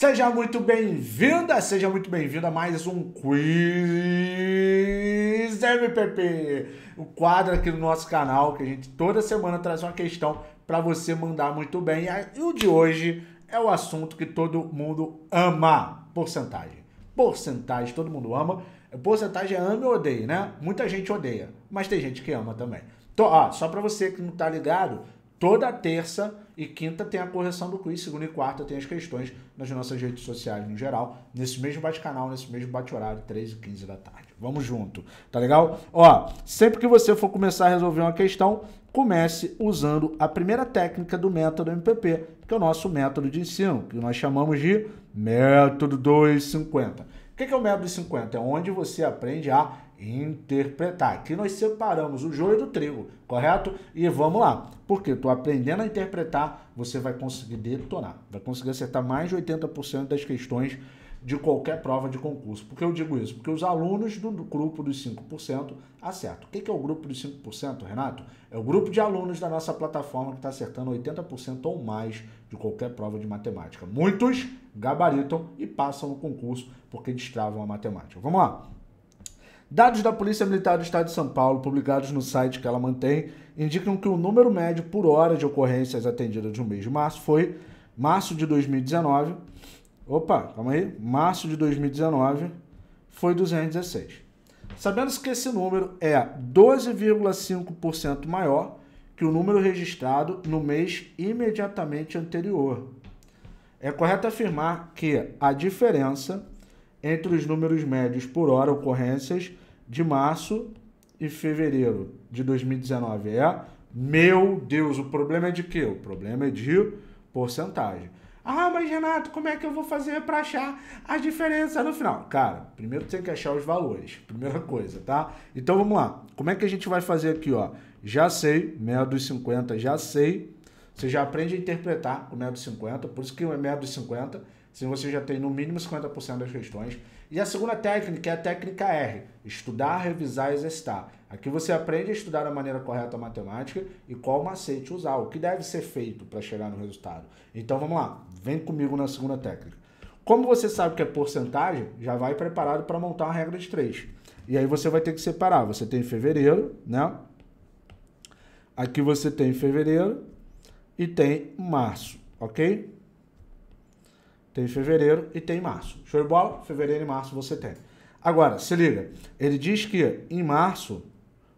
Seja muito bem-vinda, seja muito bem-vinda a mais um Quiz MPP, o um quadro aqui no nosso canal que a gente toda semana traz uma questão para você mandar muito bem. E o de hoje é o assunto que todo mundo ama, porcentagem. Porcentagem, todo mundo ama. É, porcentagem é ama e odeia, né? Muita gente odeia, mas tem gente que ama também. Então, ó, só para você que não tá ligado, Toda terça e quinta tem a correção do quiz, segunda e quarta tem as questões nas nossas redes sociais no geral, nesse mesmo bate-canal, nesse mesmo bate-horário, 13 e 15 da tarde. Vamos junto, tá legal? Ó, sempre que você for começar a resolver uma questão, comece usando a primeira técnica do método MPP, que é o nosso método de ensino, que nós chamamos de método 250 que é o método 50? É onde você aprende a interpretar. Aqui nós separamos o joio do trigo, correto? E vamos lá. Porque tu aprendendo a interpretar, você vai conseguir detonar. Vai conseguir acertar mais de 80% das questões de qualquer prova de concurso. Por que eu digo isso? Porque os alunos do grupo dos 5% acertam. O que é o grupo dos 5%, Renato? É o grupo de alunos da nossa plataforma que está acertando 80% ou mais de qualquer prova de matemática. Muitos gabaritam e passam no concurso porque destravam a matemática. Vamos lá. Dados da Polícia Militar do Estado de São Paulo, publicados no site que ela mantém, indicam que o número médio por hora de ocorrências atendidas no mês de março foi, março de 2019, Opa, calma aí. Março de 2019 foi 216. Sabendo que esse número é 12,5% maior que o número registrado no mês imediatamente anterior. É correto afirmar que a diferença entre os números médios por hora ocorrências de março e fevereiro de 2019 é, meu Deus, o problema é de quê? O problema é de porcentagem. Ah, mas Renato, como é que eu vou fazer para achar a diferença no final? Cara, primeiro tem que achar os valores, primeira coisa, tá? Então vamos lá. Como é que a gente vai fazer aqui, ó? Já sei, meia dos 50, já sei. Você já aprende a interpretar o meia dos 50, por isso que o meia dos 50 se você já tem no mínimo 50% das questões. E a segunda técnica é a técnica R, estudar, revisar e exercitar. Aqui você aprende a estudar da maneira correta a matemática e qual macete usar, o que deve ser feito para chegar no resultado. Então vamos lá, vem comigo na segunda técnica. Como você sabe que é porcentagem, já vai preparado para montar uma regra de três. E aí você vai ter que separar. Você tem fevereiro, né? Aqui você tem fevereiro e tem março, ok? tem fevereiro e tem março. Show de bola? Fevereiro e março você tem. Agora, se liga, ele diz que em março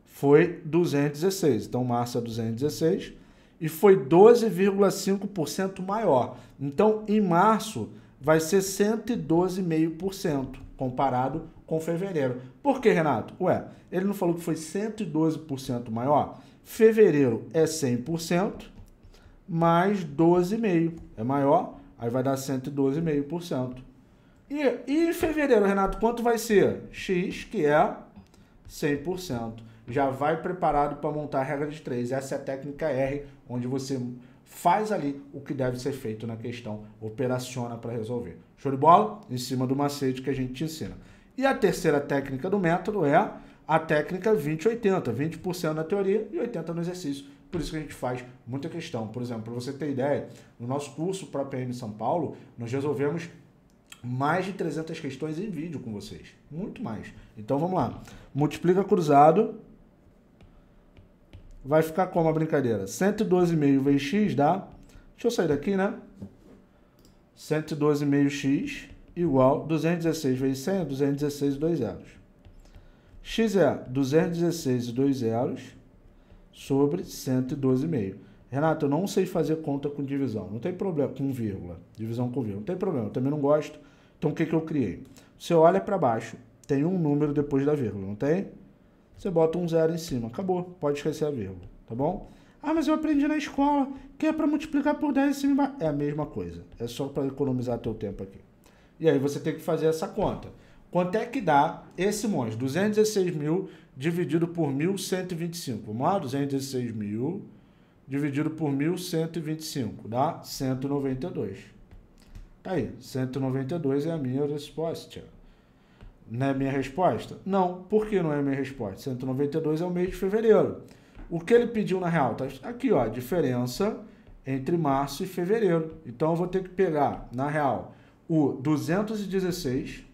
foi 216, então março é 216 e foi 12,5% maior. Então, em março vai ser 112,5% comparado com fevereiro. Por que, Renato? Ué, ele não falou que foi 112% maior? Fevereiro é 100% mais 12,5 é maior Aí vai dar 112,5%. E, e em fevereiro, Renato, quanto vai ser? X, que é 100%. Já vai preparado para montar a regra de 3. Essa é a técnica R, onde você faz ali o que deve ser feito na questão, operaciona para resolver. Show de bola? Em cima do macete que a gente te ensina. E a terceira técnica do método é a técnica 20-80, 20%, 20 na teoria e 80% no exercício. Por isso que a gente faz muita questão. Por exemplo, para você ter ideia, no nosso curso para PM São Paulo, nós resolvemos mais de 300 questões em vídeo com vocês. Muito mais. Então vamos lá. Multiplica cruzado. Vai ficar como a brincadeira? 112,5 vezes x dá. Deixa eu sair daqui, né? 112,5x igual 216 vezes 100 é 216 e 2 zeros. x é 216 e 2 zeros sobre 112,5. Renato, eu não sei fazer conta com divisão. Não tem problema, com vírgula. Divisão com vírgula. Não tem problema, eu também não gosto. Então o que, que eu criei? Você olha para baixo, tem um número depois da vírgula, não tem? Você bota um zero em cima. Acabou, pode esquecer a vírgula, tá bom? Ah, mas eu aprendi na escola que é para multiplicar por 10 em cima. É a mesma coisa. É só para economizar teu tempo aqui. E aí você tem que fazer essa conta. Quanto é que dá esse monte? 216 mil dividido por 1.125. Vamos lá, mil dividido por 1.125, dá 192. Tá aí, 192 é a minha resposta. Não é minha resposta? Não, por que não é minha resposta? 192 é o mês de fevereiro. O que ele pediu na real? Tá aqui, ó, a diferença entre março e fevereiro. Então, eu vou ter que pegar, na real, o 216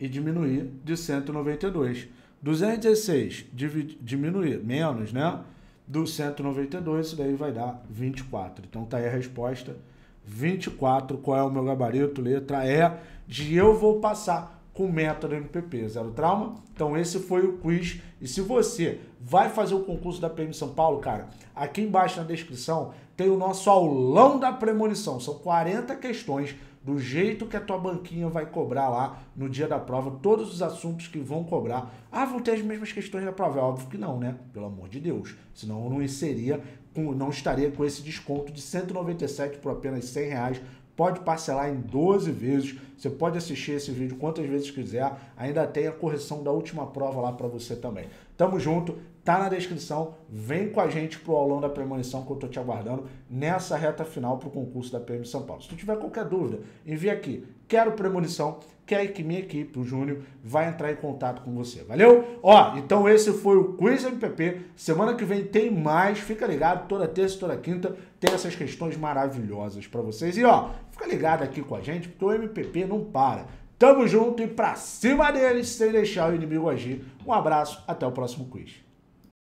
e diminuir de 192. 216 dividi, diminuir menos, né? Do 192, isso daí vai dar 24. Então tá aí a resposta. 24, qual é o meu gabarito? Letra E de eu vou passar com método MPP, zero trauma? Então esse foi o quiz. E se você vai fazer o concurso da PM São Paulo, cara, aqui embaixo na descrição tem o nosso aulão da premonição. São 40 questões do jeito que a tua banquinha vai cobrar lá no dia da prova, todos os assuntos que vão cobrar. Ah, vão ter as mesmas questões da prova. É óbvio que não, né? Pelo amor de Deus. Senão eu não seria, não estaria com esse desconto de 197 por apenas 100 reais pode parcelar em 12 vezes. Você pode assistir esse vídeo quantas vezes quiser. Ainda tem a correção da última prova lá para você também. Tamo junto tá na descrição. Vem com a gente pro aulão da premonição que eu tô te aguardando nessa reta final pro concurso da PM São Paulo. Se tu tiver qualquer dúvida, envia aqui. Quero premonição, quer que minha equipe, o Júnior, vai entrar em contato com você. Valeu? Ó, então esse foi o Quiz MPP. Semana que vem tem mais. Fica ligado, toda terça e toda quinta tem essas questões maravilhosas para vocês. E ó, fica ligado aqui com a gente, porque o MPP não para. Tamo junto e pra cima deles, sem deixar o inimigo agir. Um abraço, até o próximo quiz.